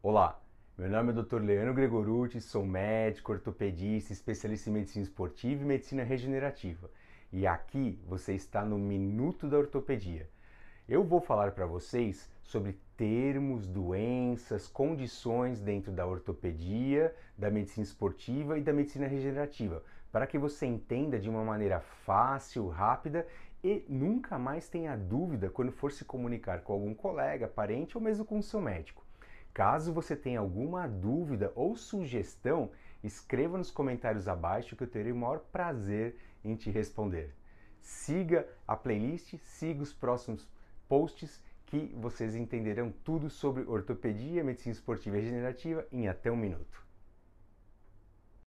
Olá, meu nome é Dr. Leandro Gregorucci, sou médico, ortopedista, especialista em medicina esportiva e medicina regenerativa. E aqui você está no Minuto da Ortopedia. Eu vou falar para vocês sobre termos, doenças, condições dentro da ortopedia, da medicina esportiva e da medicina regenerativa, para que você entenda de uma maneira fácil, rápida e nunca mais tenha dúvida quando for se comunicar com algum colega, parente ou mesmo com o seu médico. Caso você tenha alguma dúvida ou sugestão, escreva nos comentários abaixo que eu terei o maior prazer em te responder. Siga a playlist, siga os próximos posts que vocês entenderão tudo sobre ortopedia, medicina esportiva e regenerativa em até um minuto.